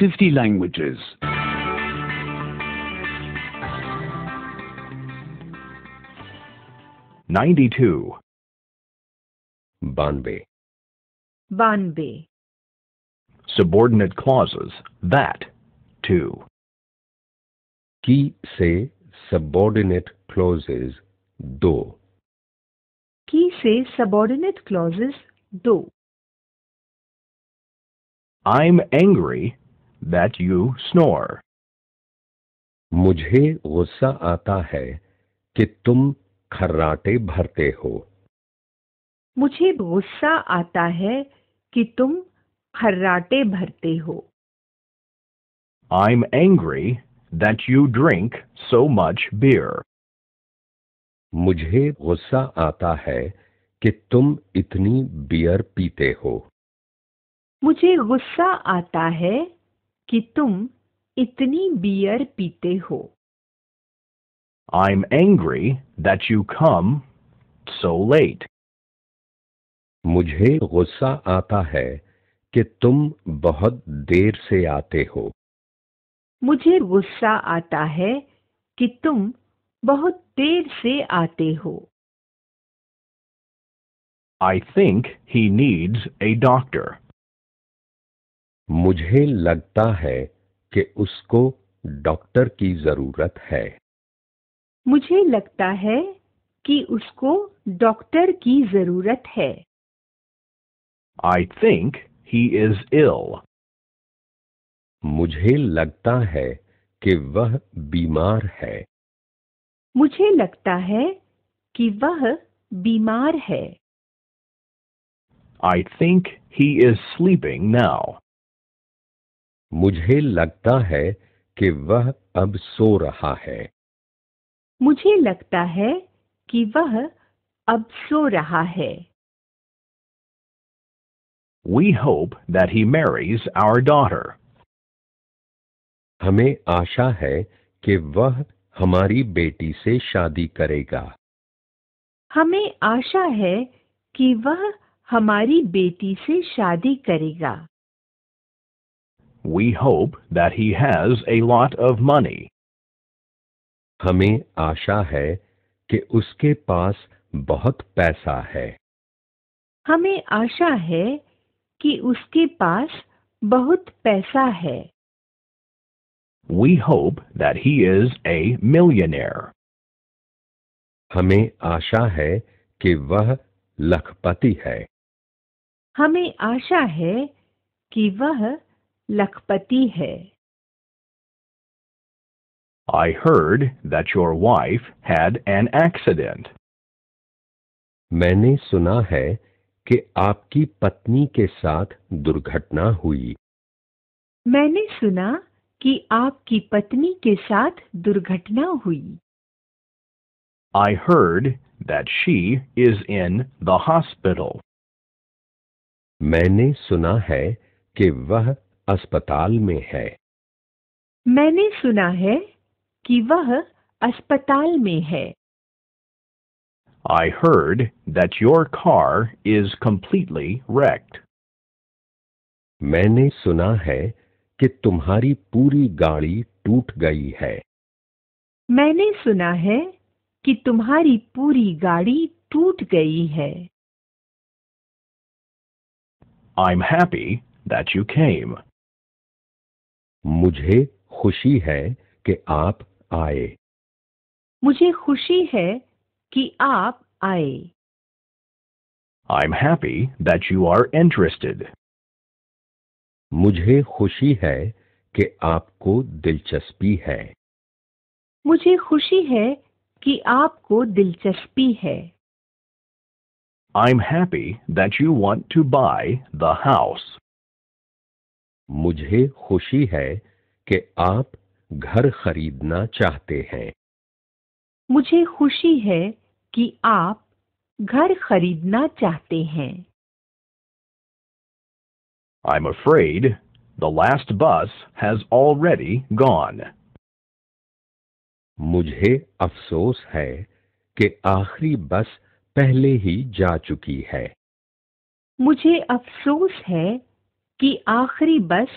50 languages. Ninety-two. Banbe. Banbe. Subordinate clauses. That. Two. Ki se subordinate clauses. Do. Ki se subordinate clauses. Do. I'm angry that you snore. मुझे गुस्सा आता है कि तुम खर्राटे भरते हो मुझे गुस्सा आता है कि तुम खर्राटे भरते हो I'm angry that you drink so much beer. मुझे गुस्सा आता है कि तुम इतनी बियर पीते हो मुझे गुस्सा आता है कि तुम इतनी बियर पीते हो I'm angry that you come so late. मुझे गुस्सा आता है कि तुम बहुत देर से आते हो मुझे गुस्सा आता है कि तुम बहुत देर से आते हो I think he needs a doctor. मुझे लगता है कि उसको डॉक्टर की जरूरत है मुझे लगता है कि उसको डॉक्टर की जरूरत है आई थिंक ही इज इल मुझे लगता है कि वह बीमार है मुझे लगता है कि वह बीमार है I think he is sleeping now मुझे लगता है कि वह अब सो रहा है मुझे लगता है कि वह अब सो रहा है We hope that he marries our daughter. हमें आशा है कि वह हमारी बेटी से शादी करेगा हमें आशा है कि वह हमारी बेटी से शादी करेगा We hope that he has a lot of money. हमें आशा है कि उसके पास बहुत पैसा है हमें आशा है कि उसके पास बहुत पैसा है We hope that he is a millionaire. हमें आशा है कि वह लखपति है हमें आशा है कि वह लखपति है I heard that your wife had an accident. मैंने सुना है कि आपकी पत्नी के साथ दुर्घटना हुई मैंने सुना कि आपकी पत्नी के साथ दुर्घटना हुई I heard that she is in the hospital. मैंने सुना है कि वह अस्पताल में है मैंने सुना है कि वह अस्पताल में है I heard that your car is completely wrecked. मैंने सुना है कि तुम्हारी पूरी गाड़ी टूट गई है मैंने सुना है कि तुम्हारी पूरी गाड़ी टूट गई है am happy that you came मुझे खुशी है कि आप आए मुझे खुशी है कि आप आए I am happy that you are interested मुझे खुशी है कि आपको दिलचस्पी है मुझे खुशी है कि आपको दिलचस्पी है I am happy that you want to buy the house मुझे खुशी है कि आप घर खरीदना चाहते हैं मुझे खुशी है कि आप घर खरीदना चाहते हैं I'm afraid the last bus has already gone. मुझे अफसोस है कि आखिरी बस पहले ही जा चुकी है मुझे अफसोस है कि आखिरी बस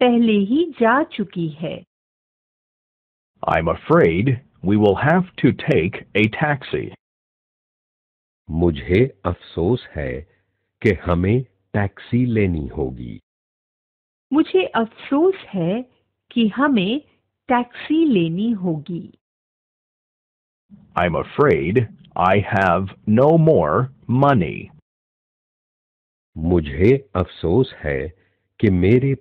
पहले ही जा चुकी है I'm afraid we will have to take a taxi. मुझे अफसोस है कि हमें टैक्सी लेनी होगी मुझे अफसोस है कि हमें टैक्सी लेनी होगी I'm afraid I have no more money. मुझे अफसोस है कि मेरे